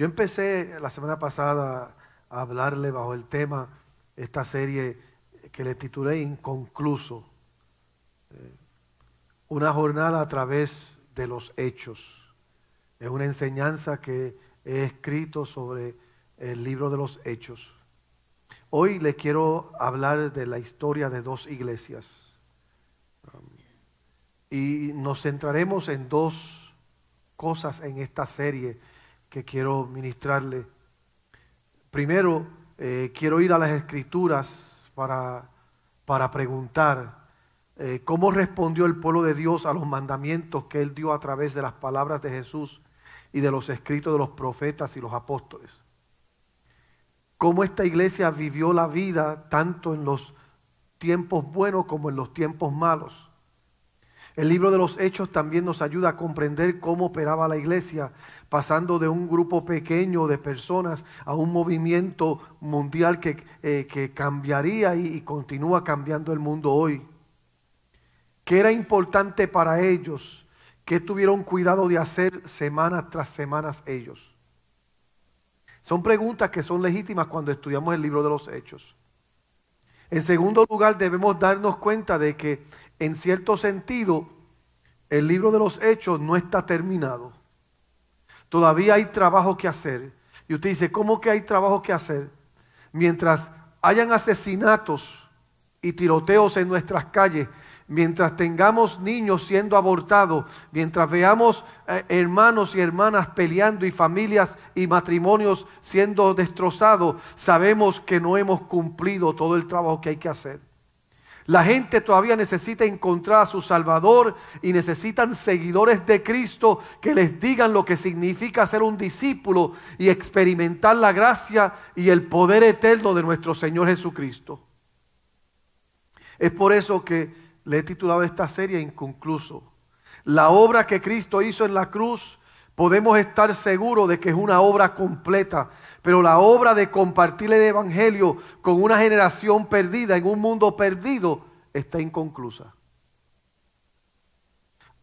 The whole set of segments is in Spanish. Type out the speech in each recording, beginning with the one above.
Yo empecé la semana pasada a hablarle bajo el tema esta serie que le titulé Inconcluso. Eh, una jornada a través de los hechos. Es una enseñanza que he escrito sobre el libro de los hechos. Hoy le quiero hablar de la historia de dos iglesias. Um, y nos centraremos en dos cosas en esta serie que quiero ministrarle. Primero, eh, quiero ir a las escrituras para, para preguntar eh, cómo respondió el pueblo de Dios a los mandamientos que él dio a través de las palabras de Jesús y de los escritos de los profetas y los apóstoles. Cómo esta iglesia vivió la vida tanto en los tiempos buenos como en los tiempos malos el libro de los Hechos también nos ayuda a comprender cómo operaba la iglesia, pasando de un grupo pequeño de personas a un movimiento mundial que, eh, cambiaría y, y continúa cambiando el mundo hoy. ¿Qué era importante para ellos? ¿Qué tuvieron cuidado de hacer semanas tras semanas ellos? Son preguntas que son legítimas cuando estudiamos el libro de los Hechos. En segundo lugar, debemos darnos cuenta de que en cierto sentido, el libro de los hechos no está terminado. Todavía hay trabajo que hacer. Y usted dice, ¿cómo que hay trabajo que hacer? Mientras hayan asesinatos y tiroteos en nuestras calles, mientras tengamos niños siendo abortados, mientras veamos eh, hermanos y hermanas peleando y familias y matrimonios siendo destrozados, sabemos que no hemos cumplido todo el trabajo que hay que hacer. La gente todavía necesita encontrar a su Salvador y necesitan seguidores de Cristo que les digan lo que significa ser un discípulo y experimentar la gracia y el poder eterno de nuestro Señor Jesucristo. Es por eso que le he titulado esta serie Inconcluso. La obra que Cristo hizo en la cruz, podemos estar seguros de que es una obra completa pero la obra de compartir el Evangelio con una generación perdida, en un mundo perdido, está inconclusa.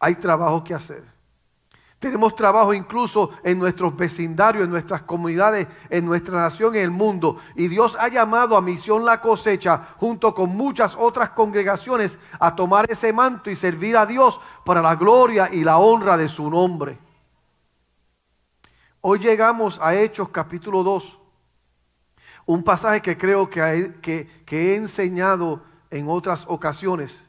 Hay trabajo que hacer. Tenemos trabajo incluso en nuestros vecindarios, en nuestras comunidades, en nuestra nación, en el mundo. Y Dios ha llamado a Misión La Cosecha, junto con muchas otras congregaciones, a tomar ese manto y servir a Dios para la gloria y la honra de su nombre. Hoy llegamos a Hechos capítulo 2, un pasaje que creo que, que he enseñado en otras ocasiones.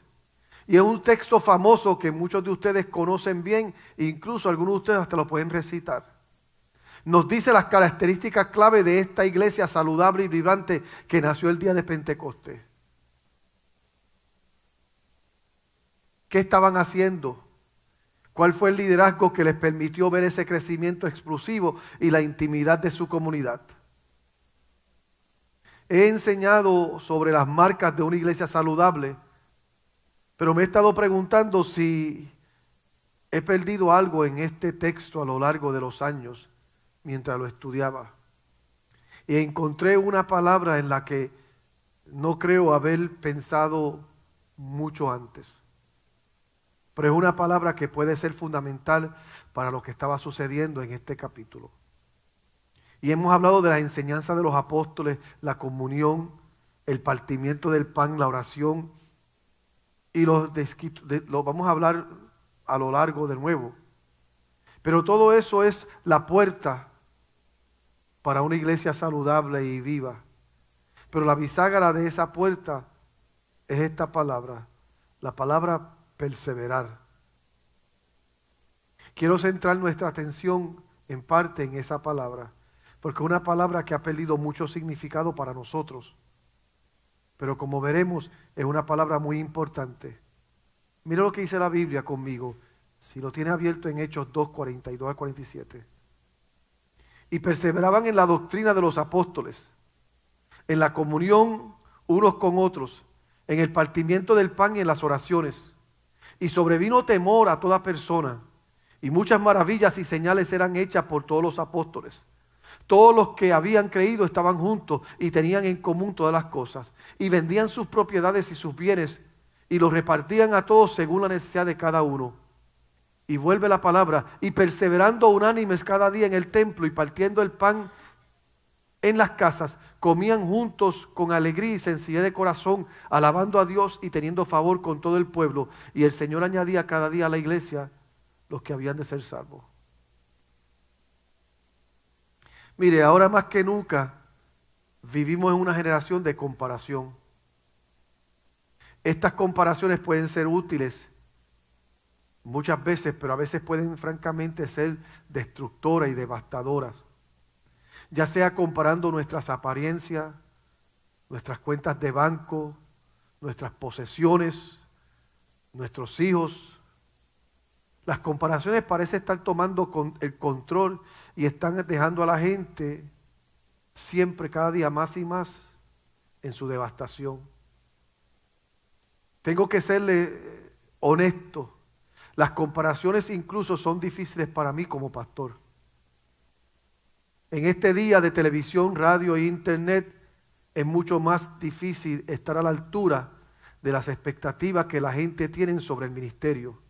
Y es un texto famoso que muchos de ustedes conocen bien, incluso algunos de ustedes hasta lo pueden recitar. Nos dice las características clave de esta iglesia saludable y vibrante que nació el día de Pentecostés. ¿Qué estaban haciendo? ¿Cuál fue el liderazgo que les permitió ver ese crecimiento explosivo y la intimidad de su comunidad? He enseñado sobre las marcas de una iglesia saludable, pero me he estado preguntando si he perdido algo en este texto a lo largo de los años mientras lo estudiaba. Y encontré una palabra en la que no creo haber pensado mucho antes. Pero es una palabra que puede ser fundamental para lo que estaba sucediendo en este capítulo. Y hemos hablado de la enseñanza de los apóstoles, la comunión, el partimiento del pan, la oración. Y los lo vamos a hablar a lo largo de nuevo. Pero todo eso es la puerta para una iglesia saludable y viva. Pero la bisagra de esa puerta es esta palabra, la palabra perseverar. Quiero centrar nuestra atención en parte en esa palabra, porque es una palabra que ha perdido mucho significado para nosotros, pero como veremos es una palabra muy importante. Mira lo que dice la Biblia conmigo, si lo tiene abierto en Hechos 2, 42 al 47. Y perseveraban en la doctrina de los apóstoles, en la comunión unos con otros, en el partimiento del pan y en las oraciones. Y sobrevino temor a toda persona. Y muchas maravillas y señales eran hechas por todos los apóstoles. Todos los que habían creído estaban juntos y tenían en común todas las cosas. Y vendían sus propiedades y sus bienes y los repartían a todos según la necesidad de cada uno. Y vuelve la palabra, y perseverando unánimes cada día en el templo y partiendo el pan en las casas, comían juntos con alegría y sencillez de corazón, alabando a Dios y teniendo favor con todo el pueblo. Y el Señor añadía cada día a la iglesia los que habían de ser salvos. Mire, ahora más que nunca vivimos en una generación de comparación. Estas comparaciones pueden ser útiles muchas veces, pero a veces pueden francamente ser destructoras y devastadoras ya sea comparando nuestras apariencias, nuestras cuentas de banco, nuestras posesiones, nuestros hijos. Las comparaciones parece estar tomando el control y están dejando a la gente siempre, cada día más y más, en su devastación. Tengo que serle eh, honesto. Las comparaciones incluso son difíciles para mí como pastor. En este día de televisión, radio e internet es mucho más difícil estar a la altura de las expectativas que la gente tiene sobre el ministerio.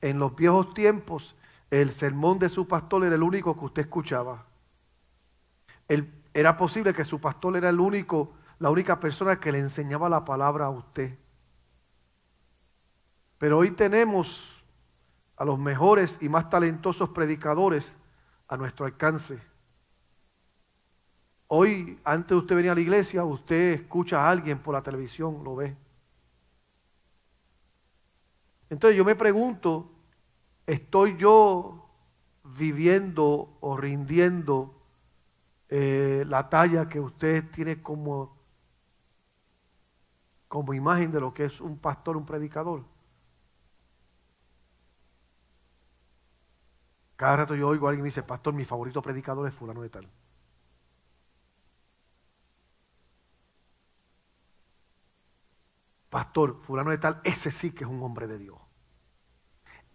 En los viejos tiempos, el sermón de su pastor era el único que usted escuchaba. era posible que su pastor era el único, la única persona que le enseñaba la palabra a usted. Pero hoy tenemos a los mejores y más talentosos predicadores a nuestro alcance. Hoy, antes de usted venir a la iglesia, usted escucha a alguien por la televisión, lo ve. Entonces yo me pregunto, ¿estoy yo viviendo o rindiendo eh, la talla que usted tiene como, como imagen de lo que es un pastor, un predicador? Cada rato yo oigo a alguien y me dice, pastor, mi favorito predicador es fulano de tal. Pastor, fulano de tal, ese sí que es un hombre de Dios.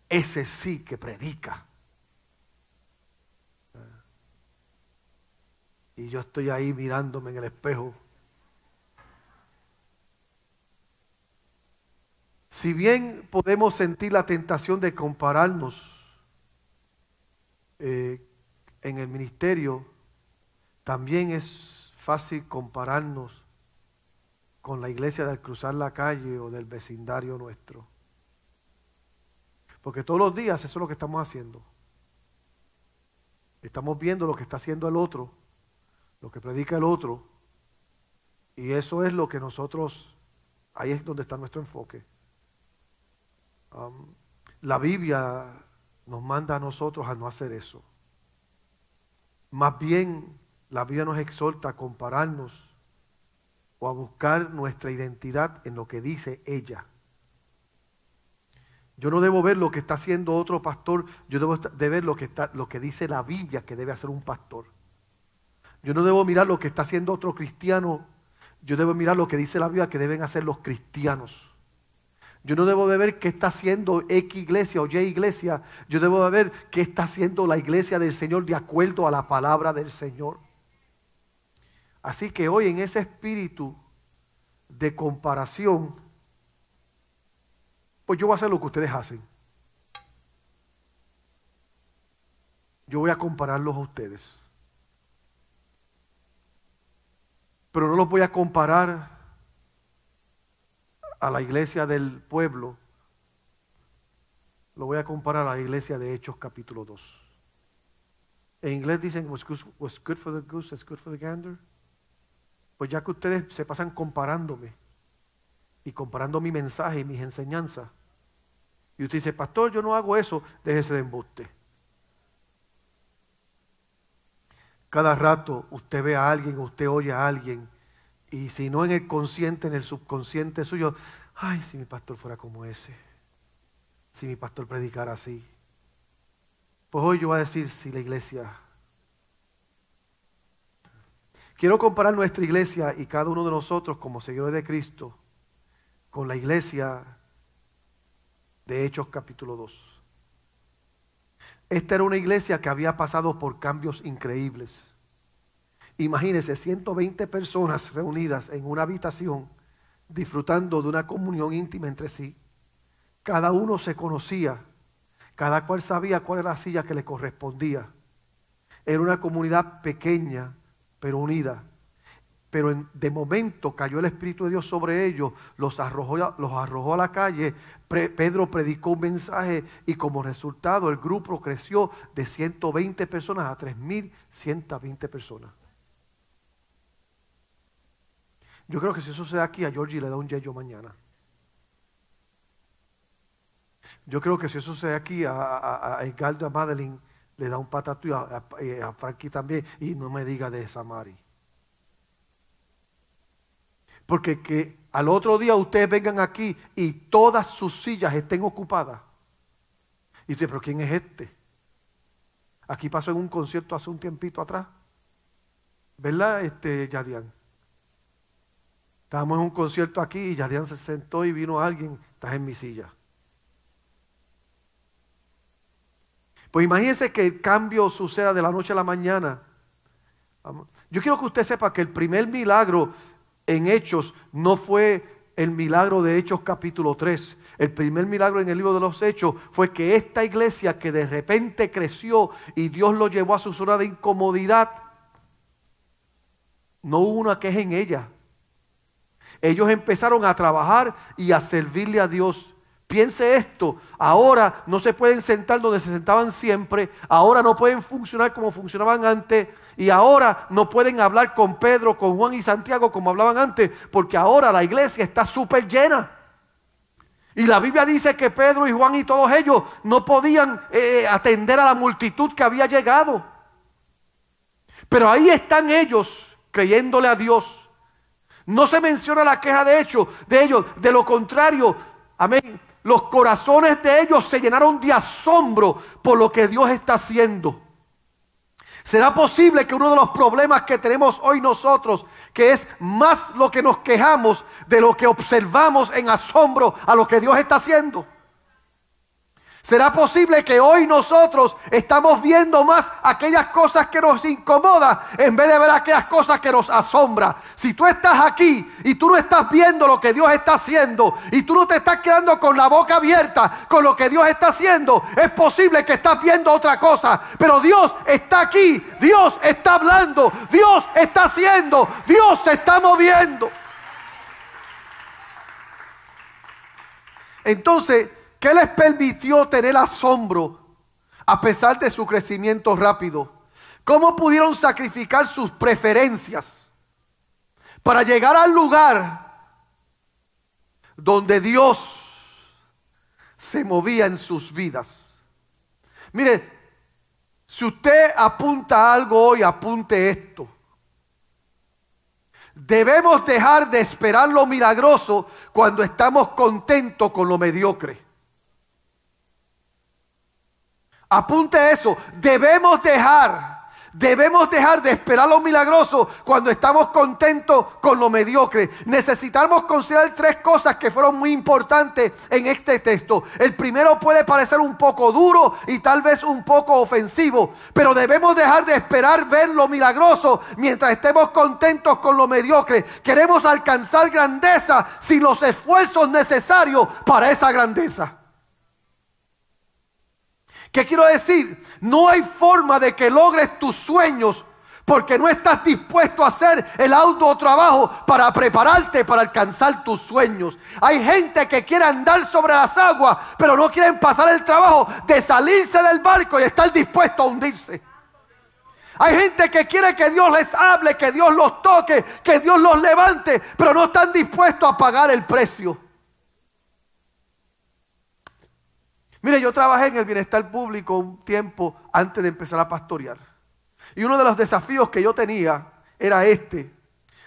Ese sí que predica. Y yo estoy ahí mirándome en el espejo. Si bien podemos sentir la tentación de compararnos, eh, en el ministerio, también es fácil compararnos con la iglesia del cruzar la calle o del vecindario nuestro. Porque todos los días eso es lo que estamos haciendo. Estamos viendo lo que está haciendo el otro, lo que predica el otro, y eso es lo que nosotros, ahí es donde está nuestro enfoque. la Biblia nos manda a nosotros a no hacer eso. Más bien, la Biblia nos exhorta a compararnos o a buscar nuestra identidad en lo que dice ella. Yo no debo ver lo que está haciendo otro pastor, yo debo de ver lo que, está, lo que dice la Biblia que debe hacer un pastor. Yo no debo mirar lo que está haciendo otro cristiano, yo debo mirar lo que dice la Biblia que deben hacer los cristianos. Yo no debo de ver qué está haciendo X iglesia o Y iglesia. Yo debo de ver qué está haciendo la iglesia del Señor de acuerdo a la palabra del Señor. Así que hoy en ese espíritu de comparación, pues yo voy a hacer lo que ustedes hacen. Yo voy a compararlos a ustedes. Pero no los voy a comparar a la iglesia del pueblo, lo voy a comparar a la iglesia de Hechos capítulo 2. En inglés dicen, What's good for the goose, is good for the gander. Pues ya que ustedes se pasan comparándome y comparando mi mensaje y mis enseñanzas, y usted dice, pastor, yo no hago eso, déjese de embuste. Cada rato usted ve a alguien, usted oye a alguien y si no en el consciente, en el subconsciente suyo, ay, si mi pastor fuera como ese, si mi pastor predicara así. Pues hoy yo voy a decir si la iglesia... Quiero comparar nuestra iglesia y cada uno de nosotros como seguidores de Cristo con la iglesia de Hechos capítulo 2. Esta era una iglesia que había pasado por cambios increíbles. Imagínense 120 personas reunidas en una habitación disfrutando de una comunión íntima entre sí. Cada uno se conocía, cada cual sabía cuál era la silla que le correspondía. Era una comunidad pequeña, pero unida. Pero de momento cayó el Espíritu de Dios sobre ellos, los arrojó, a la calle. Pedro predicó un mensaje y como resultado el grupo creció de 120 personas a 3.120 personas. Yo creo que si eso se aquí, a Georgie le da un yello mañana. Yo creo que si eso sucede aquí, a, a, a Edgardo, a Madeline, le da un patatú, a, a, Frankie también, y no me diga de Samari. Porque que al otro día ustedes vengan aquí y todas sus sillas estén ocupadas. Y dice, pero ¿quién es este? Aquí pasó en un concierto hace un tiempito atrás. ¿Verdad, este Yadian? Estábamos en un concierto aquí y Yadian se sentó y vino alguien, estás en mi silla. Pues imagínense que el cambio suceda de la noche a la mañana. Yo quiero que usted sepa que el primer milagro en Hechos no fue el milagro de Hechos capítulo 3. El primer milagro en el libro de los Hechos fue que esta iglesia que de repente creció y Dios lo llevó a su zona de incomodidad, no hubo una queja en ella. Ellos empezaron a trabajar y a servirle a Dios. Piense esto, ahora no se pueden sentar donde se sentaban siempre, ahora no pueden funcionar como funcionaban antes y ahora no pueden hablar con Pedro, con Juan y Santiago como hablaban antes, porque ahora la iglesia está súper llena. Y la Biblia dice que Pedro y Juan y todos ellos no podían eh, atender a la multitud que había llegado. Pero ahí están ellos creyéndole a Dios no se menciona la queja de hecho de ellos. De lo contrario, amén. Los corazones de ellos se llenaron de asombro por lo que Dios está haciendo. ¿Será posible que uno de los problemas que tenemos hoy nosotros, que es más lo que nos quejamos de lo que observamos en asombro a lo que Dios está haciendo? ¿Será posible que hoy nosotros estamos viendo más aquellas cosas que nos incomodan en vez de ver aquellas cosas que nos asombra. Si tú estás aquí y tú no estás viendo lo que Dios está haciendo y tú no te estás quedando con la boca abierta con lo que Dios está haciendo, es posible que estás viendo otra cosa. Pero Dios está aquí, Dios está hablando, Dios está haciendo, Dios se está moviendo. Entonces, ¿Qué les permitió tener asombro a pesar de su crecimiento rápido? ¿Cómo pudieron sacrificar sus preferencias para llegar al lugar donde Dios se movía en sus vidas? Mire, si usted apunta algo hoy, apunte esto. Debemos dejar de esperar lo milagroso cuando estamos contentos con lo mediocre. Apunte eso. Debemos dejar, debemos dejar de esperar lo milagroso cuando estamos contentos con lo mediocre. Necesitamos considerar tres cosas que fueron muy importantes en este texto. El primero puede parecer un poco duro y tal vez un poco ofensivo, pero debemos dejar de esperar ver lo milagroso mientras estemos contentos con lo mediocre. Queremos alcanzar grandeza sin los esfuerzos necesarios para esa grandeza. ¿Qué quiero decir? No hay forma de que logres tus sueños porque no estás dispuesto a hacer el trabajo para prepararte para alcanzar tus sueños. Hay gente que quiere andar sobre las aguas, pero no quieren pasar el trabajo de salirse del barco y estar dispuesto a hundirse. Hay gente que quiere que Dios les hable, que Dios los toque, que Dios los levante, pero no están dispuestos a pagar el precio. Mire, yo trabajé en el bienestar público un tiempo antes de empezar a pastorear. Y uno de los desafíos que yo tenía era este.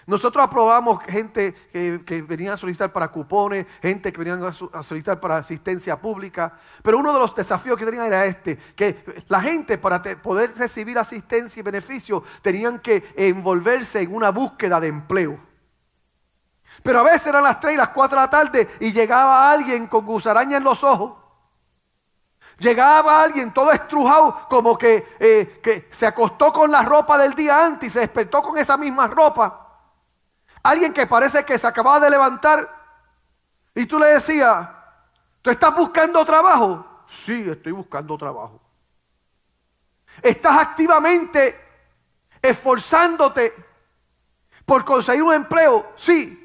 Nosotros aprobamos gente que, venía a solicitar para cupones, gente que venía a solicitar para asistencia pública, pero uno de los desafíos que tenían era este, que la gente para poder recibir asistencia y beneficio tenían que envolverse en una búsqueda de empleo. Pero a veces eran las 3 las 4 de la tarde y llegaba alguien con gusaraña en los ojos Llegaba alguien todo estrujado, como eh, que, se acostó con la ropa del día antes y se despertó con esa misma ropa. Alguien que parece que se acababa de levantar y tú le decías, ¿tú estás buscando trabajo? Sí, estoy buscando trabajo. Estás activamente esforzándote por conseguir un empleo. Sí.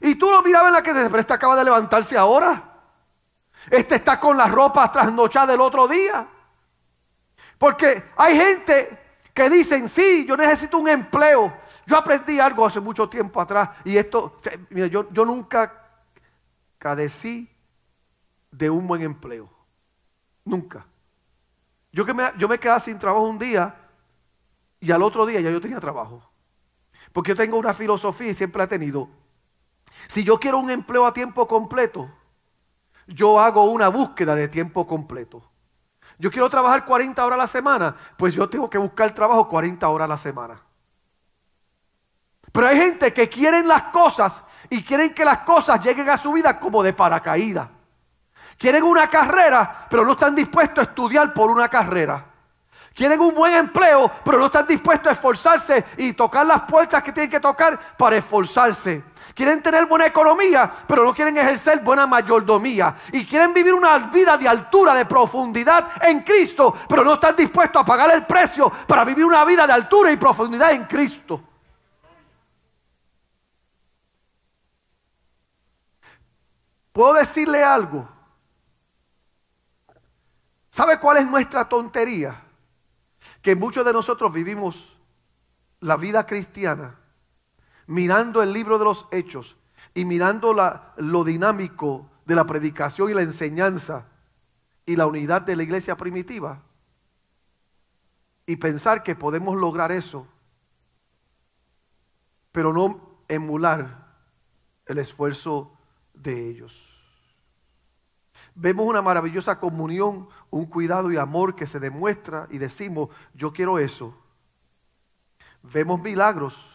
Y tú lo mirabas en la que te, pero este acaba de levantarse ahora. Este está con las ropas trasnochada del otro día. Porque hay gente que dicen, sí, yo necesito un empleo. Yo aprendí algo hace mucho tiempo atrás y esto, mira, yo, nunca cadecí de un buen empleo. Nunca. Yo, que me, yo me quedaba sin trabajo un día y al otro día ya yo tenía trabajo. Porque yo tengo una filosofía y siempre ha he tenido. Si yo quiero un empleo a tiempo completo, yo hago una búsqueda de tiempo completo. Yo quiero trabajar 40 horas a la semana, pues yo tengo que buscar trabajo 40 horas a la semana. Pero hay gente que quieren las cosas y quieren que las cosas lleguen a su vida como de paracaídas. Quieren una carrera, pero no están dispuestos a estudiar por una carrera. Quieren un buen empleo, pero no están dispuestos a esforzarse y tocar las puertas que tienen que tocar para esforzarse. Quieren tener buena economía, pero no quieren ejercer buena mayordomía. Y quieren vivir una vida de altura, de profundidad en Cristo, pero no están dispuestos a pagar el precio para vivir una vida de altura y profundidad en Cristo. ¿Puedo decirle algo? ¿Sabe cuál es nuestra tontería? Que muchos de nosotros vivimos la vida cristiana mirando el libro de los hechos y mirando lo dinámico de la predicación y la enseñanza y la unidad de la iglesia primitiva, y pensar que podemos lograr eso, pero no emular el esfuerzo de ellos. Vemos una maravillosa comunión, un cuidado y amor que se demuestra y decimos, yo quiero eso. Vemos milagros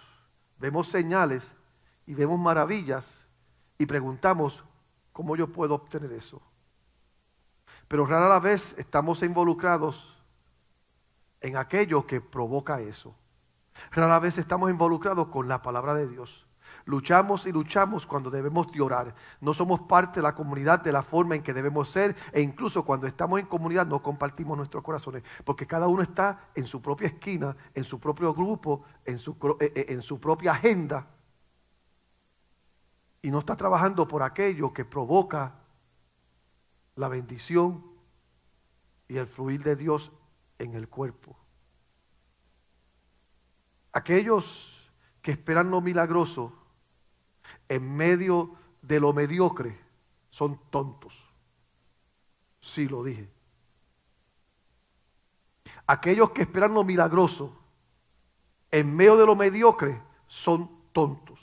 vemos señales y vemos maravillas y preguntamos cómo yo puedo obtener eso. Pero rara la vez estamos involucrados en aquello que provoca eso. Rara vez estamos involucrados con la palabra de Dios. Luchamos y luchamos cuando debemos llorar. No somos parte de la comunidad de la forma en que debemos ser e incluso cuando estamos en comunidad no compartimos nuestros corazones porque cada uno está en su propia esquina, en su propio grupo, en su, eh, eh, en su propia agenda y no está trabajando por aquello que provoca la bendición y el fluir de Dios en el cuerpo. Aquellos que esperan lo milagroso en medio de lo mediocre son tontos. Sí lo dije. Aquellos que esperan lo milagroso en medio de lo mediocre son tontos.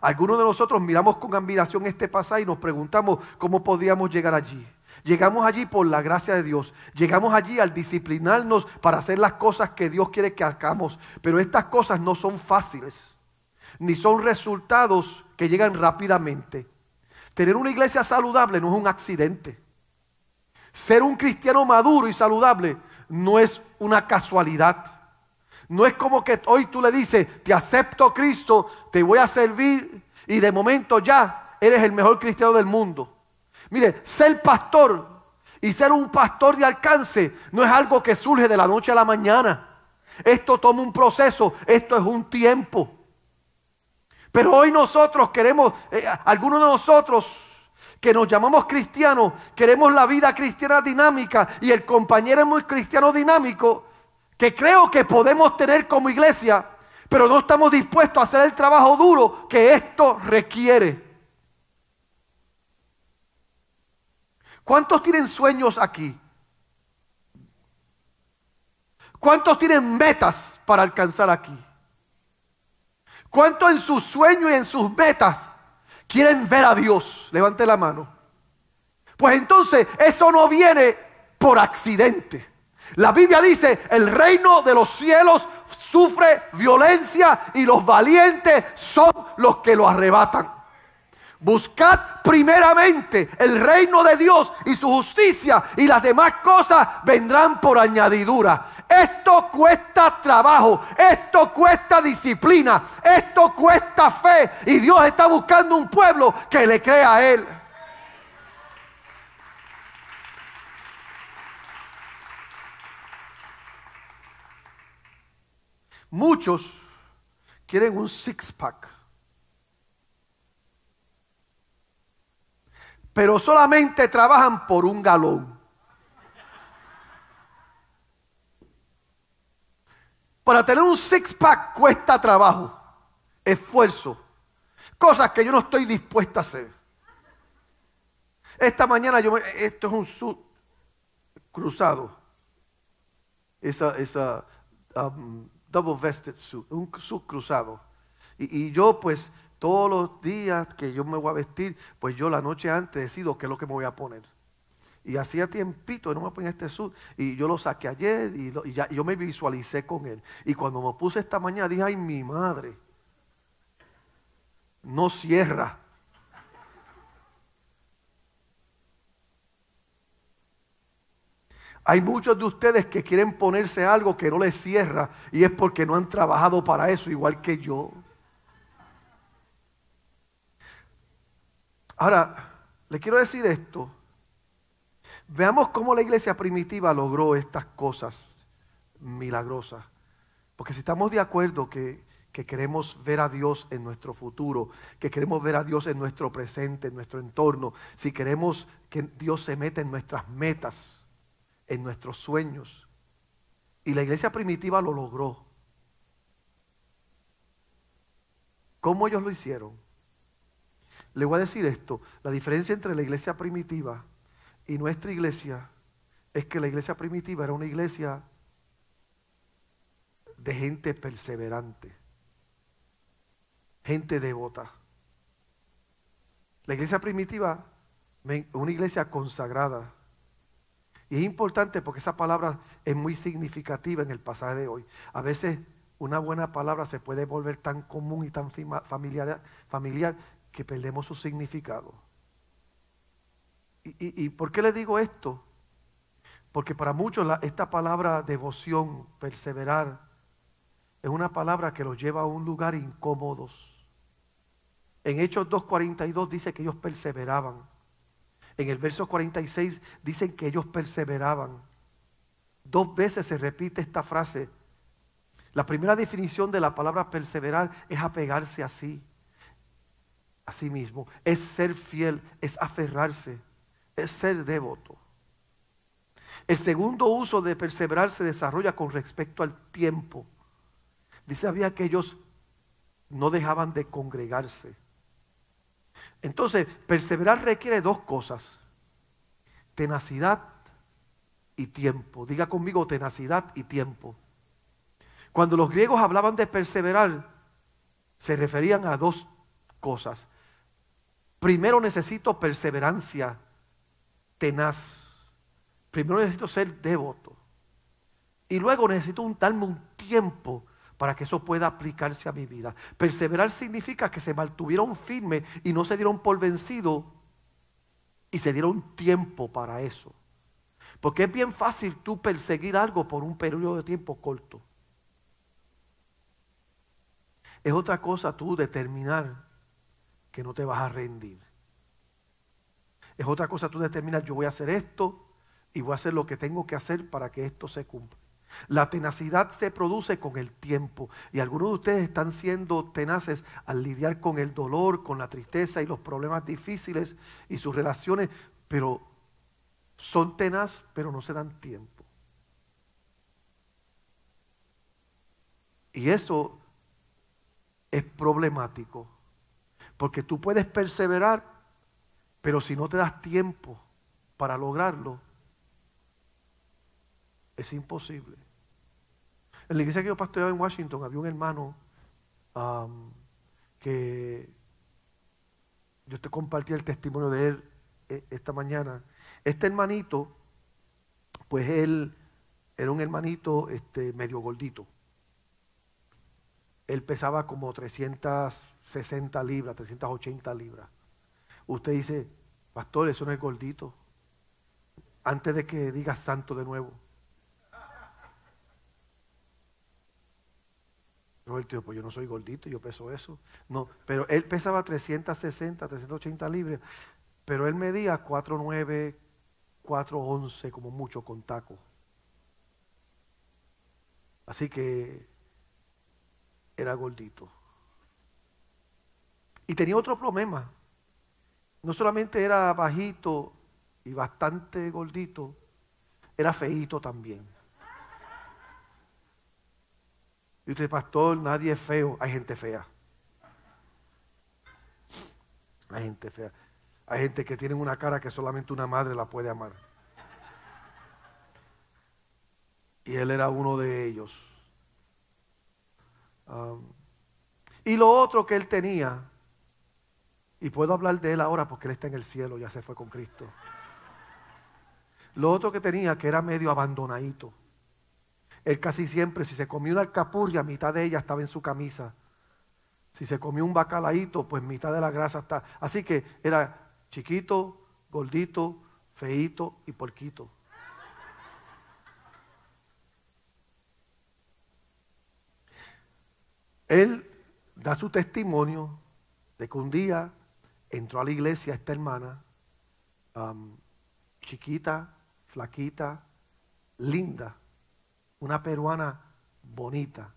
Algunos de nosotros miramos con admiración este pasaje y nos preguntamos cómo podíamos llegar allí. Llegamos allí por la gracia de Dios. Llegamos allí al disciplinarnos para hacer las cosas que Dios quiere que hagamos. Pero estas cosas no son fáciles ni son resultados que llegan rápidamente. Tener una iglesia saludable no es un accidente. Ser un cristiano maduro y saludable no es una casualidad. No es como que hoy tú le dices, te acepto Cristo, te voy a servir y de momento ya eres el mejor cristiano del mundo. Mire, ser pastor y ser un pastor de alcance no es algo que surge de la noche a la mañana. Esto toma un proceso, esto es un tiempo. Pero hoy nosotros queremos, eh, algunos de nosotros que nos llamamos cristianos, queremos la vida cristiana dinámica y el compañero es muy cristiano dinámico, que creo que podemos tener como iglesia, pero no estamos dispuestos a hacer el trabajo duro que esto requiere. ¿Cuántos tienen sueños aquí? ¿Cuántos tienen metas para alcanzar aquí? ¿Cuánto en sus sueños y en sus metas quieren ver a Dios? Levante la mano. Pues entonces eso no viene por accidente. La Biblia dice, el reino de los cielos sufre violencia y los valientes son los que lo arrebatan. Buscad primeramente el reino de Dios y su justicia y las demás cosas vendrán por añadidura. Esto cuesta trabajo, esto cuesta disciplina, esto cuesta fe. Y Dios está buscando un pueblo que le crea a Él. Muchos quieren un six-pack. Pero solamente trabajan por un galón. Para tener un six-pack cuesta trabajo, esfuerzo, cosas que yo no estoy dispuesto a hacer. Esta mañana yo esto es un suit cruzado. Esa, esa um, double vested suit, un suit cruzado. Y, y, yo pues todos los días que yo me voy a vestir, pues yo la noche antes decido qué es lo que me voy a poner. Y hacía tiempito, no me ponía este sud. Y yo lo saqué ayer y, yo me visualicé con él. Y cuando me puse esta mañana dije, ay, mi madre, no cierra. Hay muchos de ustedes que quieren ponerse algo que no les cierra y es porque no han trabajado para eso, igual que yo. Ahora, le quiero decir esto. Veamos cómo la iglesia primitiva logró estas cosas milagrosas. Porque si estamos de acuerdo que, queremos ver a Dios en nuestro futuro, que queremos ver a Dios en nuestro presente, en nuestro entorno, si queremos que Dios se meta en nuestras metas, en nuestros sueños, y la iglesia primitiva lo logró. ¿Cómo ellos lo hicieron? Le voy a decir esto, la diferencia entre la iglesia primitiva y nuestra iglesia es que la iglesia primitiva era una iglesia de gente perseverante, gente devota. La iglesia primitiva, una iglesia consagrada. Y es importante porque esa palabra es muy significativa en el pasaje de hoy. A veces una buena palabra se puede volver tan común y tan familiar, familiar que perdemos su significado. ¿Y, por qué le digo esto? Porque para muchos esta palabra devoción, perseverar, es una palabra que los lleva a un lugar incómodos. En Hechos 2.42 dice que ellos perseveraban. En el verso 46 dicen que ellos perseveraban. Dos veces se repite esta frase. La primera definición de la palabra perseverar es apegarse a sí, a sí mismo. Es ser fiel, es aferrarse es ser devoto. El segundo uso de perseverar se desarrolla con respecto al tiempo. Dice, había que ellos no dejaban de congregarse. Entonces, perseverar requiere dos cosas, tenacidad y tiempo. Diga conmigo tenacidad y tiempo. Cuando los griegos hablaban de perseverar, se referían a dos cosas. Primero necesito perseverancia tenaz. Primero necesito ser devoto. Y luego necesito un darme un tiempo para que eso pueda aplicarse a mi vida. Perseverar significa que se mantuvieron firmes y no se dieron por vencido y se dieron tiempo para eso. Porque es bien fácil tú perseguir algo por un periodo de tiempo corto. Es otra cosa tú determinar que no te vas a rendir. Es otra cosa tú determinas, yo voy a hacer esto y voy a hacer lo que tengo que hacer para que esto se cumpla. La tenacidad se produce con el tiempo y algunos de ustedes están siendo tenaces al lidiar con el dolor, con la tristeza y los problemas difíciles y sus relaciones, pero son tenaz, pero no se dan tiempo. Y eso es problemático, porque tú puedes perseverar, pero si no te das tiempo para lograrlo, es imposible. En la iglesia que yo pastoreaba en Washington había un hermano que yo te compartí el testimonio de él eh, esta mañana. Este hermanito, pues él era un hermanito este, medio gordito. Él pesaba como 360 libras, 380 libras. Usted dice, pastor, eso no es gordito. Antes de que diga santo de nuevo. tío, pues yo no soy gordito, yo peso eso. No, pero él pesaba 360, 380 libras, pero él medía 4,9, 4,11 como mucho con taco. Así que era gordito. Y tenía otro problema no solamente era bajito y bastante gordito, era feíto también. Y usted, pastor, nadie es feo, hay gente fea. Hay gente fea. Hay gente que tiene una cara que solamente una madre la puede amar. Y él era uno de ellos. Ah, y lo otro que él tenía y puedo hablar de él ahora porque él está en el cielo, ya se fue con Cristo. Lo otro que tenía, que era medio abandonadito. Él casi siempre, si se comió una alcapurria, mitad de ella estaba en su camisa. Si se comió un bacalaíto, pues mitad de la grasa está. Así que era chiquito, gordito, feito y porquito. Él da su testimonio de que un día entró a la iglesia esta hermana, um, chiquita, flaquita, linda, una peruana bonita.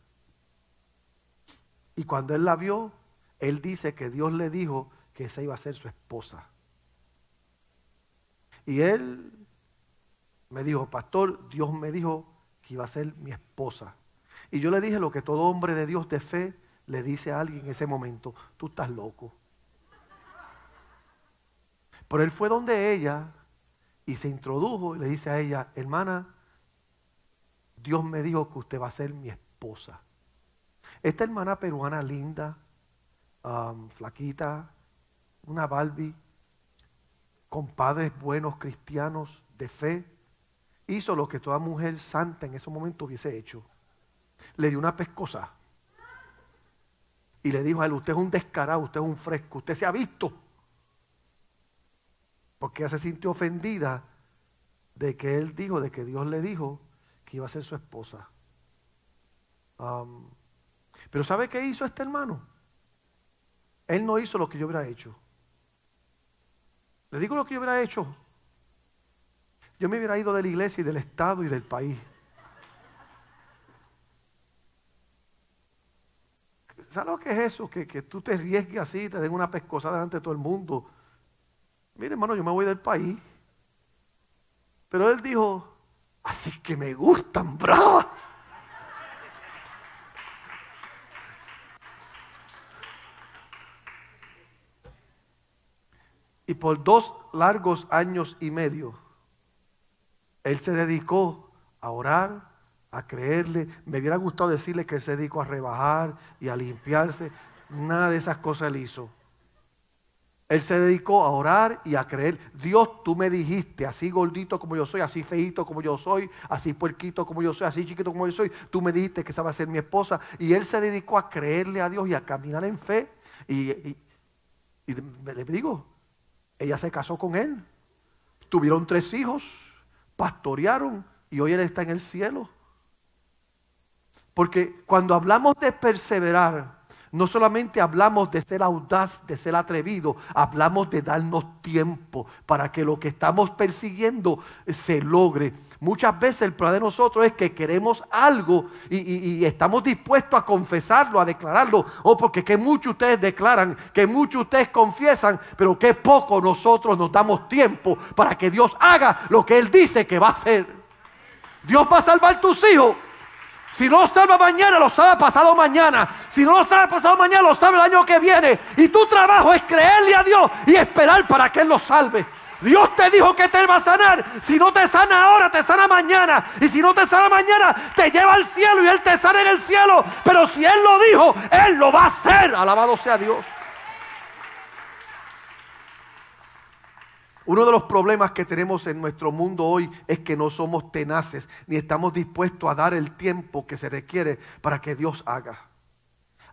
Y cuando él la vio, él dice que Dios le dijo que esa iba a ser su esposa. Y él me dijo, pastor, Dios me dijo que iba a ser mi esposa. Y yo le dije lo que todo hombre de Dios de fe le dice a alguien en ese momento, tú estás loco. Pero él fue donde ella y se introdujo y le dice a ella, hermana, Dios me dijo que usted va a ser mi esposa. Esta hermana peruana linda, um, flaquita, una balbi, con padres buenos cristianos de fe, hizo lo que toda mujer santa en ese momento hubiese hecho. Le dio una pescosa y le dijo a él, usted es un descarado, usted es un fresco, usted se ha visto. Porque ella se sintió ofendida de que él dijo, de que Dios le dijo que iba a ser su esposa. Um, pero ¿sabe qué hizo este hermano? Él no hizo lo que yo hubiera hecho. Le digo lo que yo hubiera hecho. Yo me hubiera ido de la iglesia y del Estado y del país. ¿Sabes lo que es eso? Que, tú te riesgues así, te den una pescosa delante de todo el mundo mire hermano, yo me voy del país. Pero él dijo, así que me gustan bravas. Y por dos largos años y medio, él se dedicó a orar, a creerle. Me hubiera gustado decirle que él se dedicó a rebajar y a limpiarse. Nada de esas cosas él hizo. Él se dedicó a orar y a creer. Dios, tú me dijiste, así gordito como yo soy, así feito como yo soy, así puerquito como yo soy, así chiquito como yo soy, tú me dijiste que esa va a ser mi esposa. Y él se dedicó a creerle a Dios y a caminar en fe. Y, y le digo, ella se casó con él. Tuvieron tres hijos, pastorearon y hoy él está en el cielo. Porque cuando hablamos de perseverar, no solamente hablamos de ser audaz, de ser atrevido, hablamos de darnos tiempo para que lo que estamos persiguiendo eh, se logre. Muchas veces el problema de nosotros es que queremos algo y, estamos dispuestos a confesarlo, a declararlo. O oh, porque que muchos ustedes declaran, que muchos ustedes confiesan, pero que poco nosotros nos damos tiempo para que Dios haga lo que Él dice que va a hacer. Dios va a salvar tus hijos. Si no lo salva mañana, lo sabe pasado mañana. Si no lo sabe pasado mañana, lo sabe el año que viene. Y tu trabajo es creerle a Dios y esperar para que Él lo salve. Dios te dijo que te va a sanar. Si no te sana ahora, te sana mañana. Y si no te sana mañana, te lleva al cielo y Él te sana en el cielo. Pero si Él lo dijo, Él lo va a hacer. Alabado sea Dios. Uno de los problemas que tenemos en nuestro mundo hoy es que no somos tenaces ni estamos dispuestos a dar el tiempo que se requiere para que Dios haga.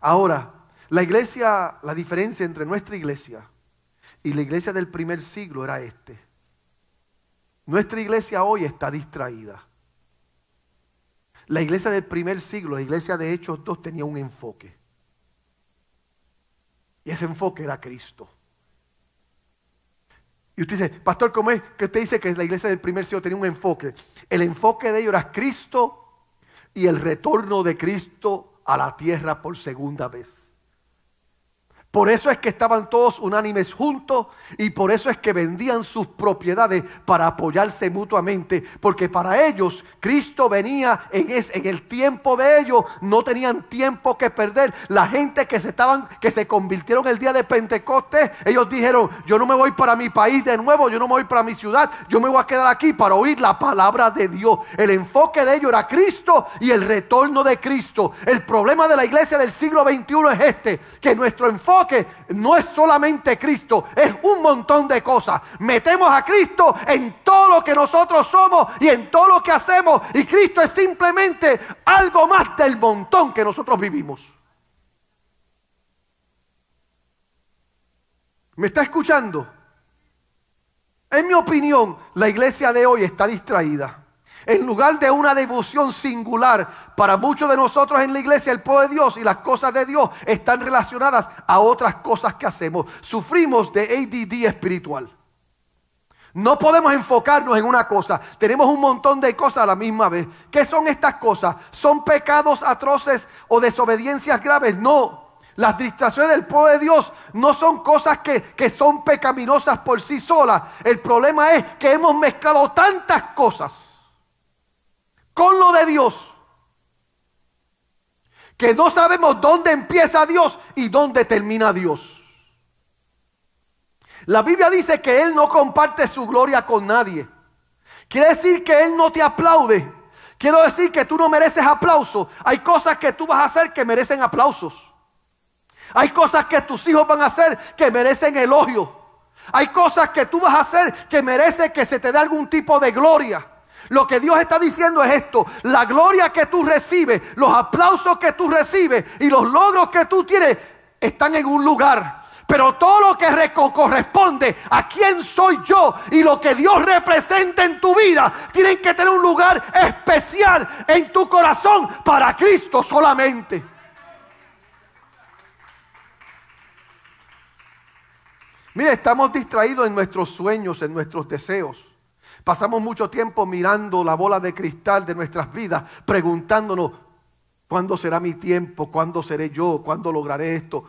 Ahora, la iglesia, la diferencia entre nuestra iglesia y la iglesia del primer siglo era este. Nuestra iglesia hoy está distraída. La iglesia del primer siglo, la iglesia de Hechos 2, tenía un enfoque. Y ese enfoque era Cristo. Y usted dice, pastor, ¿cómo es que usted dice que la iglesia del primer siglo tenía un enfoque? El enfoque de ellos era Cristo y el retorno de Cristo a la tierra por segunda vez. Por eso es que estaban todos unánimes juntos y por eso es que vendían sus propiedades para apoyarse mutuamente. Porque para ellos Cristo venía en, el tiempo de ellos. No tenían tiempo que perder. La gente que se, estaban, que se convirtieron el día de Pentecostés, ellos dijeron, yo no me voy para mi país de nuevo, yo no me voy para mi ciudad, yo me voy a quedar aquí para oír la palabra de Dios. El enfoque de ellos era Cristo y el retorno de Cristo. El problema de la iglesia del siglo XXI es este, que nuestro enfoque que no es solamente Cristo, es un montón de cosas. Metemos a Cristo en todo lo que nosotros somos y en todo lo que hacemos. Y Cristo es simplemente algo más del montón que nosotros vivimos. ¿Me está escuchando? En mi opinión, la iglesia de hoy está distraída en lugar de una devoción singular. Para muchos de nosotros en la iglesia el poder de Dios y las cosas de Dios están relacionadas a otras cosas que hacemos. Sufrimos de ADD espiritual. No podemos enfocarnos en una cosa. Tenemos un montón de cosas a la misma vez. ¿Qué son estas cosas? ¿Son pecados atroces o desobediencias graves? No. Las distracciones del poder de Dios no son cosas que, que son pecaminosas por sí solas. El problema es que hemos mezclado tantas cosas con lo de Dios. Que no sabemos dónde empieza Dios y dónde termina Dios. La Biblia dice que Él no comparte su gloria con nadie. Quiere decir que Él no te aplaude. Quiero decir que tú no mereces aplausos. Hay cosas que tú vas a hacer que merecen aplausos. Hay cosas que tus hijos van a hacer que merecen elogio. Hay cosas que tú vas a hacer que merece que se te dé algún tipo de gloria. Lo que Dios está diciendo es esto. La gloria que tú recibes, los aplausos que tú recibes y los logros que tú tienes están en un lugar. Pero todo lo que corresponde a quién soy yo y lo que Dios representa en tu vida, tienen que tener un lugar especial en tu corazón para Cristo solamente. Mire, estamos distraídos en nuestros sueños, en nuestros deseos. Pasamos mucho tiempo mirando la bola de cristal de nuestras vidas, preguntándonos, ¿cuándo será mi tiempo? ¿Cuándo seré yo? ¿Cuándo lograré esto?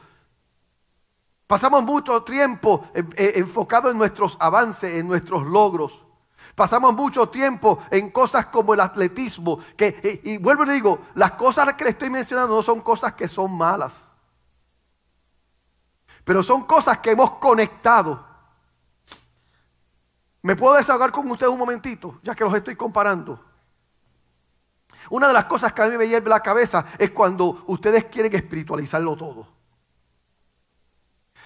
Pasamos mucho tiempo eh, eh, enfocado en nuestros avances, en nuestros logros. Pasamos mucho tiempo en cosas como el atletismo. Que, eh, y, vuelvo y digo, las cosas que le estoy mencionando no son cosas que son malas. Pero son cosas que hemos conectado me puedo desahogar con ustedes un momentito, ya que los estoy comparando. Una de las cosas que a mí me hierve la cabeza es cuando ustedes quieren espiritualizarlo todo.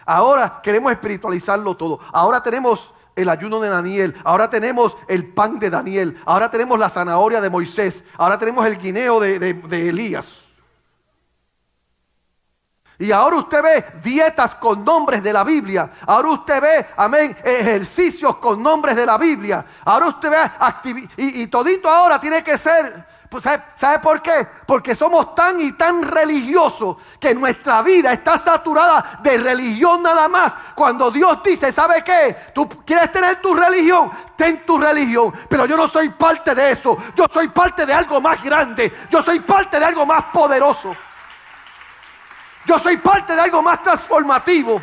Ahora queremos espiritualizarlo todo. Ahora tenemos el ayuno de Daniel, ahora tenemos el pan de Daniel, ahora tenemos la zanahoria de Moisés, ahora tenemos el guineo de Elías. Y ahora usted ve dietas con nombres de la Biblia. Ahora usted ve, amén, ejercicios con nombres de la Biblia. Ahora usted ve y, y todito ahora tiene que ser pues, ¿Sabe, ¿Sabe, por qué? Porque somos tan y tan religiosos que nuestra vida está saturada de religión nada más. Cuando Dios dice, ¿sabe qué? Tú quieres tener tu religión, ten tu religión. Pero yo no soy parte de eso. Yo soy parte de algo más grande. Yo soy parte de algo más poderoso. Yo soy parte de algo más transformativo.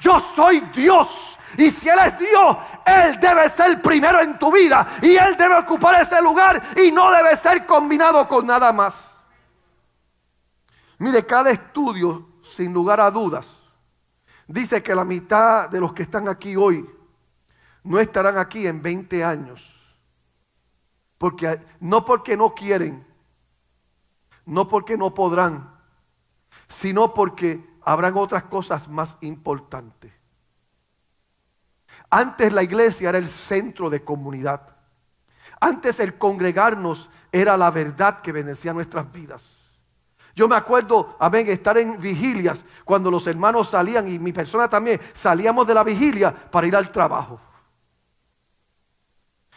Yo soy Dios. Y si Él es Dios, Él debe ser primero en tu vida. Y Él debe ocupar ese lugar y no debe ser combinado con nada más. Mire, cada estudio, sin lugar a dudas, dice que la mitad de los que están aquí hoy no estarán aquí en 20 años. Porque, no porque no quieren, no porque no podrán, sino porque habrán otras cosas más importantes. Antes la iglesia era el centro de comunidad. Antes el congregarnos era la verdad que bendecía nuestras vidas. Yo me acuerdo, amén, estar en vigilias cuando los hermanos salían y mi persona también salíamos de la vigilia para ir al trabajo.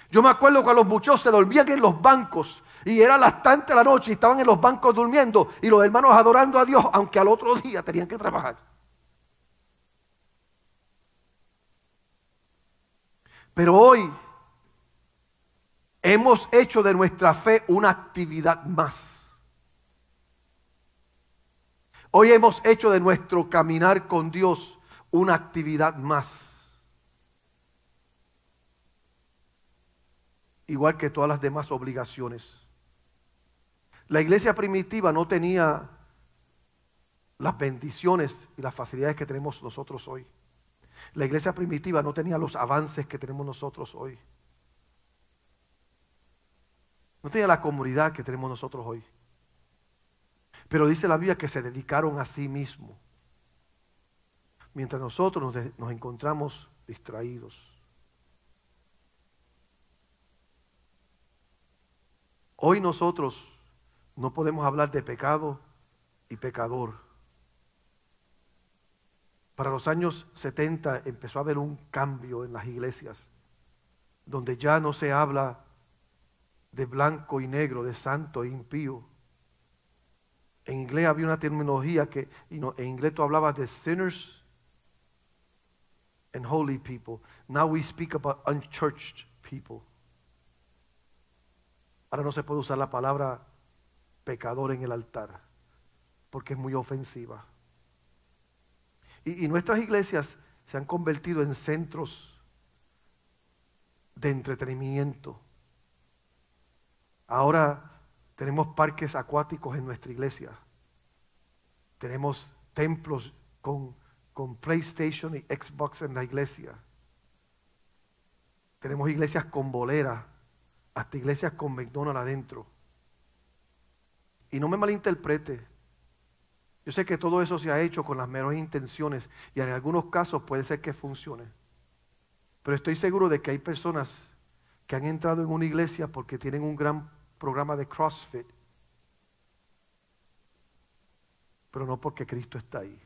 Yo me acuerdo cuando los muchachos se dormían en los bancos y era las de la noche y estaban en los bancos durmiendo y los hermanos adorando a Dios, aunque al otro día tenían que trabajar. Pero hoy hemos hecho de nuestra fe una actividad más. Hoy hemos hecho de nuestro caminar con Dios una actividad más. Igual que todas las demás obligaciones. La iglesia primitiva no tenía las bendiciones y las facilidades que tenemos nosotros hoy. La iglesia primitiva no tenía los avances que tenemos nosotros hoy. No tenía la comunidad que tenemos nosotros hoy. Pero dice la Biblia que se dedicaron a sí mismos. Mientras nosotros nos, nos encontramos distraídos. Hoy nosotros no podemos hablar de pecado y pecador. Para los años 70 empezó a haber un cambio en las iglesias, donde ya no se habla de blanco y negro, de santo e impío. En inglés había una terminología que, en inglés tú hablabas de sinners and holy people. Now we speak about unchurched people. Ahora no se puede usar la palabra pecador en el altar, porque es muy ofensiva. Y, nuestras iglesias se han convertido en centros de entretenimiento. Ahora tenemos parques acuáticos en nuestra iglesia. Tenemos templos con, con PlayStation y Xbox en la iglesia. Tenemos iglesias con bolera hasta iglesias con McDonald's adentro. Y no me malinterprete. Yo sé que todo eso se ha hecho con las meras intenciones y en algunos casos puede ser que funcione. Pero estoy seguro de que hay personas que han entrado en una iglesia porque tienen un gran programa de CrossFit, pero no porque Cristo está ahí.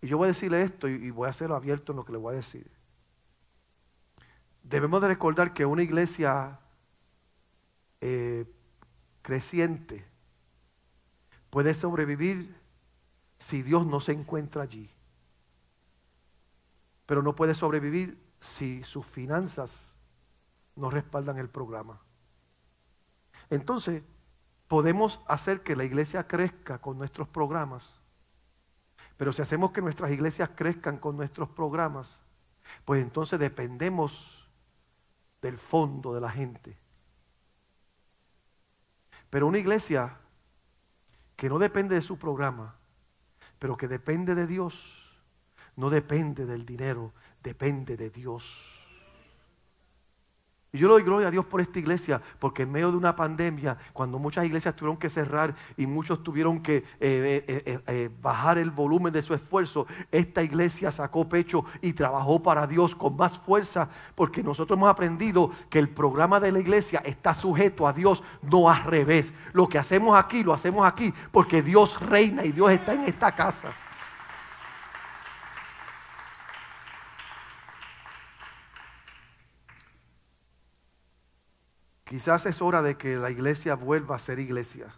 Y yo voy a decirle esto y voy a hacerlo abierto en lo que le voy a decir. Debemos de recordar que una iglesia eh, creciente puede sobrevivir si Dios no se encuentra allí. Pero no puede sobrevivir si sus finanzas no respaldan el programa. Entonces, podemos hacer que la iglesia crezca con nuestros programas. Pero si hacemos que nuestras iglesias crezcan con nuestros programas, pues entonces dependemos del fondo de la gente. Pero una iglesia que no depende de su programa, pero que depende de Dios, no depende del dinero, depende de Dios yo le doy gloria a Dios por esta iglesia, porque en medio de una pandemia, cuando muchas iglesias tuvieron que cerrar y muchos tuvieron que eh, eh, eh, bajar el volumen de su esfuerzo, esta iglesia sacó pecho y trabajó para Dios con más fuerza, porque nosotros hemos aprendido que el programa de la iglesia está sujeto a Dios, no al revés. Lo que hacemos aquí, lo hacemos aquí, porque Dios reina y Dios está en esta casa. Quizás es hora de que la iglesia vuelva a ser iglesia.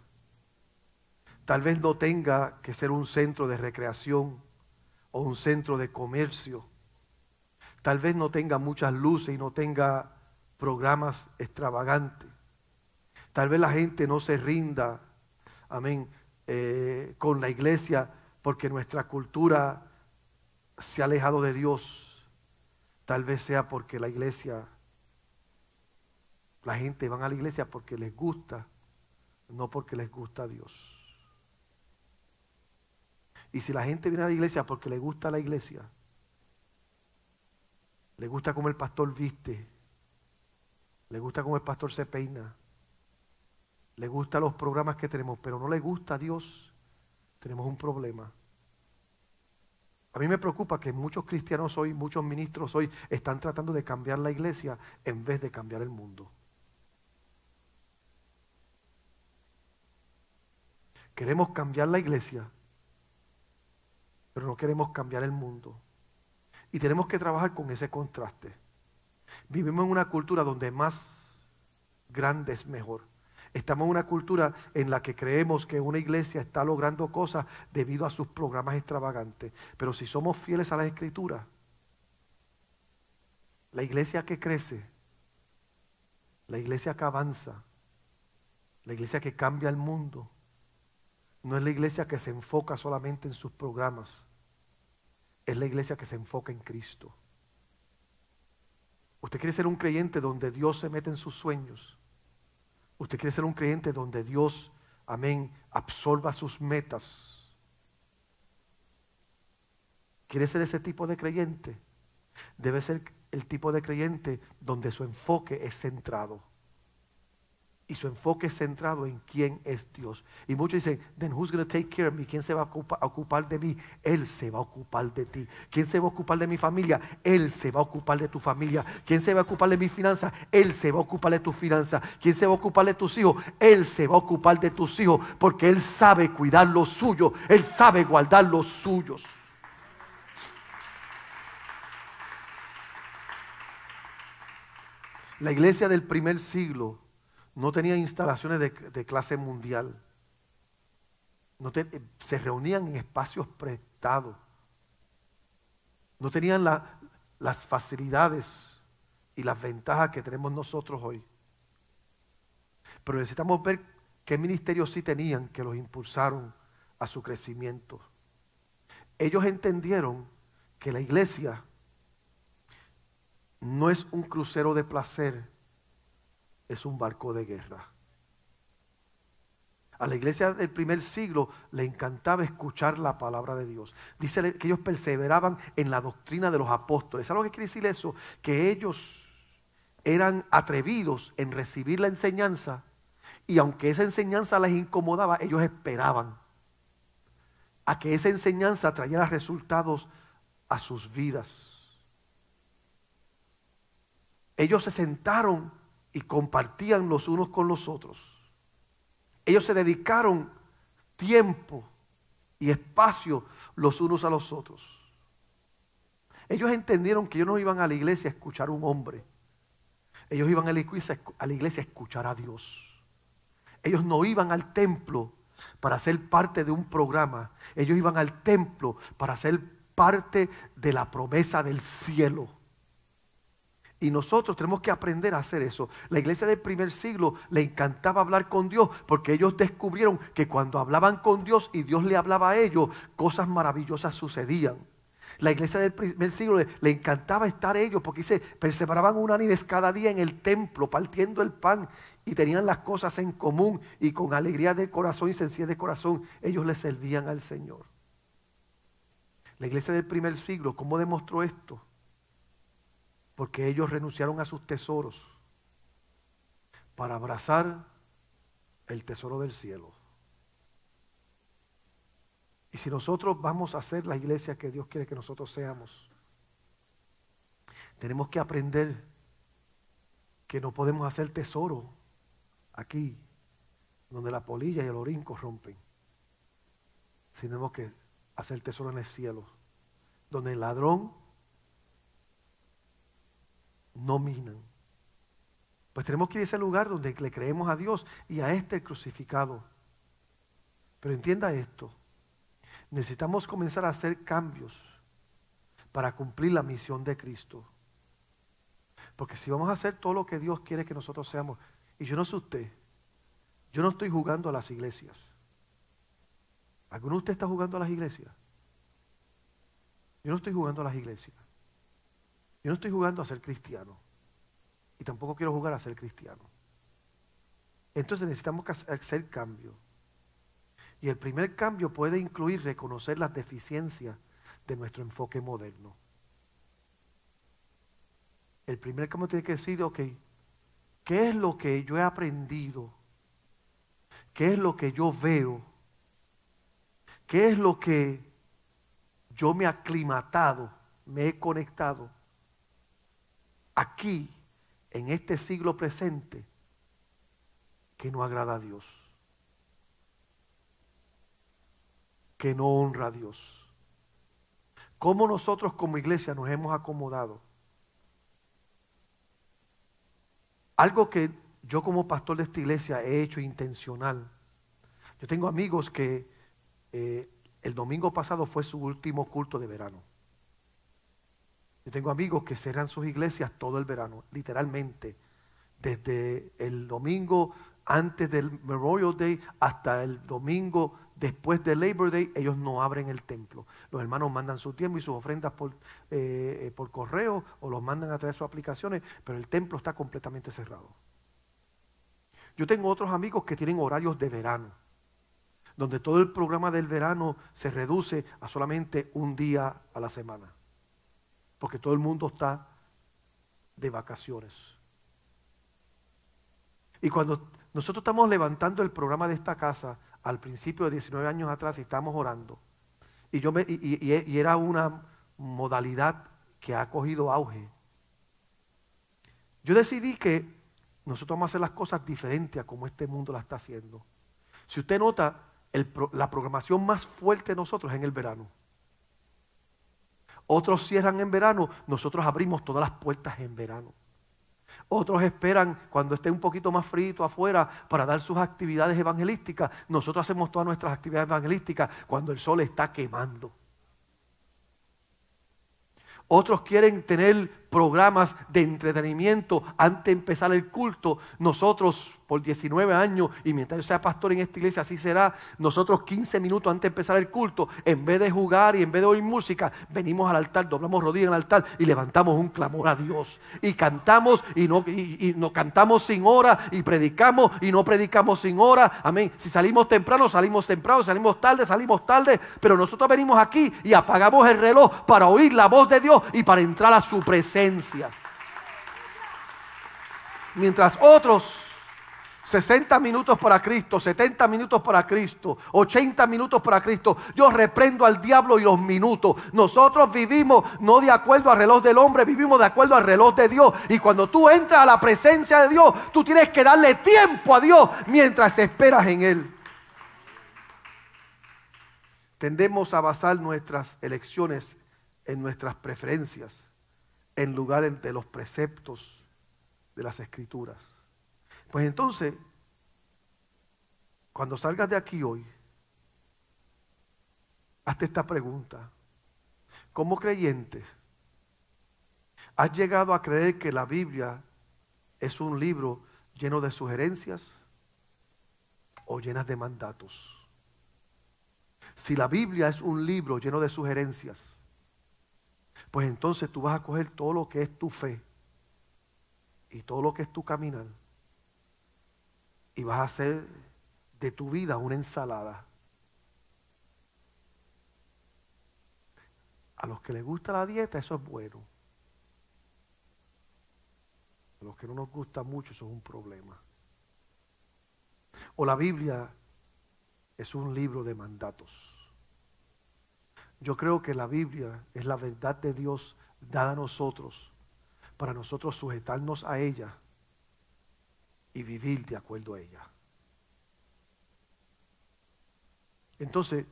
Tal vez no tenga que ser un centro de recreación o un centro de comercio. Tal vez no tenga muchas luces y no tenga programas extravagantes. Tal vez la gente no se rinda, amén, eh, con la iglesia porque nuestra cultura se ha alejado de Dios. Tal vez sea porque la iglesia la gente va a la iglesia porque les gusta, no porque les gusta a Dios. Y si la gente viene a la iglesia porque le gusta la iglesia, le gusta cómo el pastor viste, le gusta cómo el pastor se peina, le gusta los programas que tenemos, pero no le gusta a Dios, tenemos un problema. A mí me preocupa que muchos cristianos hoy, muchos ministros hoy, están tratando de cambiar la iglesia en vez de cambiar el mundo. Queremos cambiar la iglesia, pero no queremos cambiar el mundo. Y tenemos que trabajar con ese contraste. Vivimos en una cultura donde más grande es mejor. Estamos en una cultura en la que creemos que una iglesia está logrando cosas debido a sus programas extravagantes. Pero si somos fieles a las escrituras, la iglesia que crece, la iglesia que avanza, la iglesia que cambia el mundo, no es la iglesia que se enfoca solamente en sus programas. Es la iglesia que se enfoca en Cristo. Usted quiere ser un creyente donde Dios se mete en sus sueños. Usted quiere ser un creyente donde Dios, amén, absorba sus metas. ¿Quiere ser ese tipo de creyente? Debe ser el tipo de creyente donde su enfoque es centrado y su enfoque es centrado en quién es Dios. Y muchos dicen, then who's going to take care of me? ¿Quién se va a ocupar de mí? Él se va a ocupar de ti. ¿Quién se va a ocupar de mi familia? Él se va a ocupar de tu familia. ¿Quién se va a ocupar de mi finanza? Él se va a ocupar de tu finanzas. ¿Quién se va a ocupar de tus hijos? Él se va a ocupar de tus hijos porque Él sabe cuidar los suyos. Él sabe guardar los suyos. La iglesia del primer siglo no tenían instalaciones de, clase mundial. No eh, se reunían en espacios prestados. No tenían las facilidades y las ventajas que tenemos nosotros hoy. Pero necesitamos ver qué ministerios sí tenían que los impulsaron a su crecimiento. Ellos entendieron que la iglesia no es un crucero de placer, es un barco de guerra. A la iglesia del primer siglo le encantaba escuchar la palabra de Dios. Dice que ellos perseveraban en la doctrina de los apóstoles. ¿Sabes lo que quiere decir eso? Que ellos eran atrevidos en recibir la enseñanza y aunque esa enseñanza les incomodaba, ellos esperaban a que esa enseñanza trayera resultados a sus vidas. Ellos se sentaron y compartían los unos con los otros. Ellos se dedicaron tiempo y espacio los unos a los otros. Ellos entendieron que ellos no iban a la iglesia a escuchar a un hombre. Ellos iban a la iglesia a, escuchar a Dios. Ellos no iban al templo para ser parte de un programa. Ellos iban al templo para ser parte de la promesa del cielo. Y nosotros tenemos que aprender a hacer eso. La iglesia del primer siglo le encantaba hablar con Dios porque ellos descubrieron que cuando hablaban con Dios y Dios le hablaba a ellos, cosas maravillosas sucedían. La iglesia del primer siglo le, encantaba estar ellos porque se perseveraban unánimes cada día en el templo, partiendo el pan y tenían las cosas en común y con alegría de corazón y sencillez de corazón ellos le servían al Señor. La iglesia del primer siglo, ¿cómo demostró esto? porque ellos renunciaron a sus tesoros para abrazar el tesoro del cielo. Y si nosotros vamos a ser la iglesia que Dios quiere que nosotros seamos, tenemos que aprender que no podemos hacer tesoro aquí, donde la polilla y el orín rompen Sino que hacer tesoro en el cielo, donde el ladrón no minan. Pues tenemos que ir a ese lugar donde le creemos a Dios y a este crucificado. Pero entienda esto. Necesitamos comenzar a hacer cambios para cumplir la misión de Cristo. Porque si vamos a hacer todo lo que Dios quiere que nosotros seamos, y yo no sé usted, yo no estoy jugando a las iglesias. ¿Alguno de ustedes está jugando a las iglesias? Yo no estoy jugando a las iglesias. Yo no estoy jugando a ser cristiano. Y tampoco quiero jugar a ser cristiano. Entonces necesitamos hacer cambio Y el primer cambio puede incluir reconocer las deficiencias de nuestro enfoque moderno. El primer cambio tiene que decir, ok, ¿qué es lo que yo he aprendido? ¿Qué es lo que yo veo? ¿Qué es lo que yo me he aclimatado, me he conectado? aquí, en este siglo presente, que no agrada a Dios, que no honra a Dios. ¿Cómo nosotros como iglesia nos hemos acomodado? Algo que yo como pastor de esta iglesia he hecho intencional. Yo tengo amigos que eh, el domingo pasado fue su último culto de verano. Yo tengo amigos que cerran sus iglesias todo el verano, literalmente, desde el domingo antes del Memorial Day hasta el domingo después del Labor Day, ellos no abren el templo. Los hermanos mandan su tiempo y sus ofrendas por, eh, eh, por correo o los mandan a través de sus aplicaciones, pero el templo está completamente cerrado. Yo tengo otros amigos que tienen horarios de verano, donde todo el programa del verano se reduce a solamente un día a la semana porque todo el mundo está de vacaciones. Y cuando nosotros estamos levantando el programa de esta casa al principio de 19 años atrás y estamos orando, y, yo me, y, era una modalidad que ha cogido auge, yo decidí que nosotros vamos a hacer las cosas diferentes a como este mundo la está haciendo. Si usted nota, la programación más fuerte de nosotros es en el verano. Otros cierran en verano, nosotros abrimos todas las puertas en verano. Otros esperan cuando esté un poquito más frío afuera para dar sus actividades evangelísticas. Nosotros hacemos todas nuestras actividades evangelísticas cuando el sol está quemando. Otros quieren tener programas de entretenimiento antes de empezar el culto. Nosotros, por 19 años, y mientras yo sea pastor en esta iglesia, así será, nosotros 15 minutos antes de empezar el culto, en vez de jugar y en vez de oír música, venimos al altar, doblamos rodillas en el altar y levantamos un clamor a Dios. Y cantamos y no, cantamos sin hora, y predicamos y no predicamos sin hora. Amén. Si salimos temprano, salimos temprano, salimos tarde, salimos tarde, pero nosotros venimos aquí y apagamos el reloj para oír la voz de Dios y para entrar a su presencia. Mientras otros 60 minutos para Cristo, 70 minutos para Cristo, 80 minutos para Cristo. Yo reprendo al diablo y los minutos. Nosotros vivimos no de acuerdo al reloj del hombre, vivimos de acuerdo al reloj de Dios. Y cuando tú entras a la presencia de Dios, tú tienes que darle tiempo a Dios mientras esperas en Él. Tendemos a basar nuestras elecciones en nuestras preferencias en lugar de los preceptos de las escrituras. Pues entonces, cuando salgas de aquí hoy, hazte esta pregunta. ¿Cómo creyente, ¿has llegado a creer que la Biblia es un libro lleno de sugerencias o llenas de mandatos? Si la Biblia es un libro lleno de sugerencias, pues entonces tú vas a coger todo lo que es tu fe y todo lo que es tu caminar y vas a hacer de tu vida una ensalada. A los que les gusta la dieta, eso es bueno. A los que no nos gusta mucho, eso es un problema. O la Biblia es un libro de mandatos. Yo creo que la Biblia es la verdad de Dios dada a nosotros, para nosotros sujetarnos a ella y vivir de acuerdo a ella. Entonces,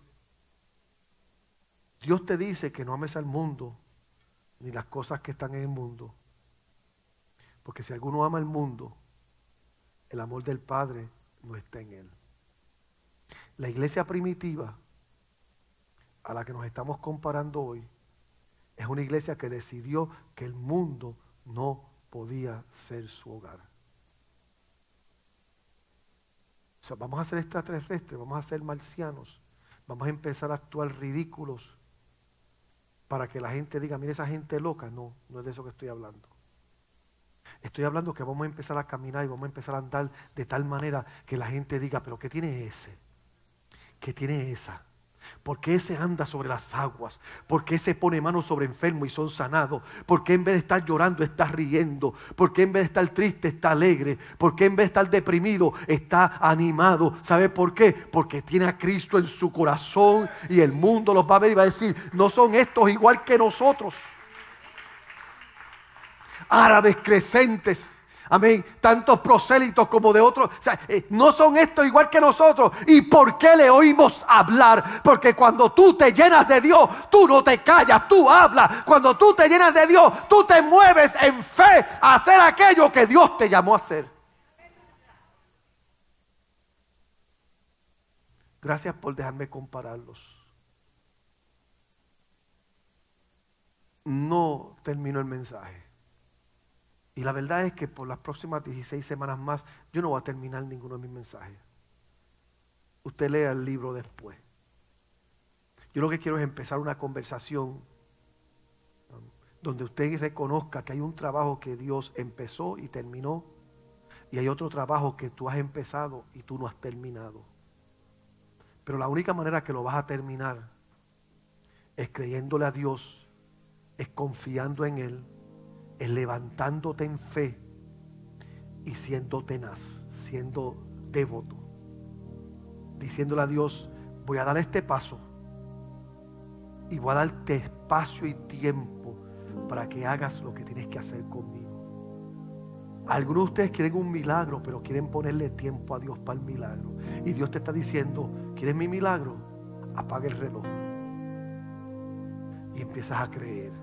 Dios te dice que no ames al mundo ni las cosas que están en el mundo. Porque si alguno ama al mundo, el amor del Padre no está en él. La iglesia primitiva a la que nos estamos comparando hoy es una iglesia que decidió que el mundo no podía ser su hogar. O sea, vamos a ser extraterrestres, vamos a ser marcianos, vamos a empezar a actuar ridículos para que la gente diga, mire esa gente loca. No, no es de eso que estoy hablando. Estoy hablando que vamos a empezar a caminar y vamos a empezar a andar de tal manera que la gente diga, pero ¿qué tiene ese? ¿Qué tiene esa? Porque ese anda sobre las aguas? Porque ese pone manos sobre enfermos y son sanados? Porque en vez de estar llorando está riendo? Porque en vez de estar triste está alegre? Porque en vez de estar deprimido está animado? ¿Sabe por qué? Porque tiene a Cristo en su corazón y el mundo los va a ver y va a decir, no son estos igual que nosotros. Árabes crecentes Amén. Tantos prosélitos como de otros. Eh, no son estos igual que nosotros. ¿Y por qué le oímos hablar? Porque cuando tú te llenas de Dios, tú no te callas, tú hablas. Cuando tú te llenas de Dios, tú te mueves en fe a hacer aquello que Dios te llamó a hacer. Gracias por dejarme compararlos. No termino el mensaje. Y la verdad es que por las próximas 16 semanas más yo no voy a terminar ninguno de mis mensajes. Usted lea el libro después. Yo lo que quiero es empezar una conversación um, donde usted reconozca que hay un trabajo que Dios empezó y terminó y hay otro trabajo que tú has empezado y tú no has terminado. Pero la única manera que lo vas a terminar es creyéndole a Dios, es confiando en Él es levantándote en fe y siendo tenaz, siendo devoto, diciéndole a Dios, voy a dar este paso y voy a darte espacio y tiempo para que hagas lo que tienes que hacer conmigo. Algunos de ustedes quieren un milagro, pero quieren ponerle tiempo a Dios para el milagro. Y Dios te está diciendo, ¿quieres mi milagro? Apaga el reloj. Y empiezas a creer.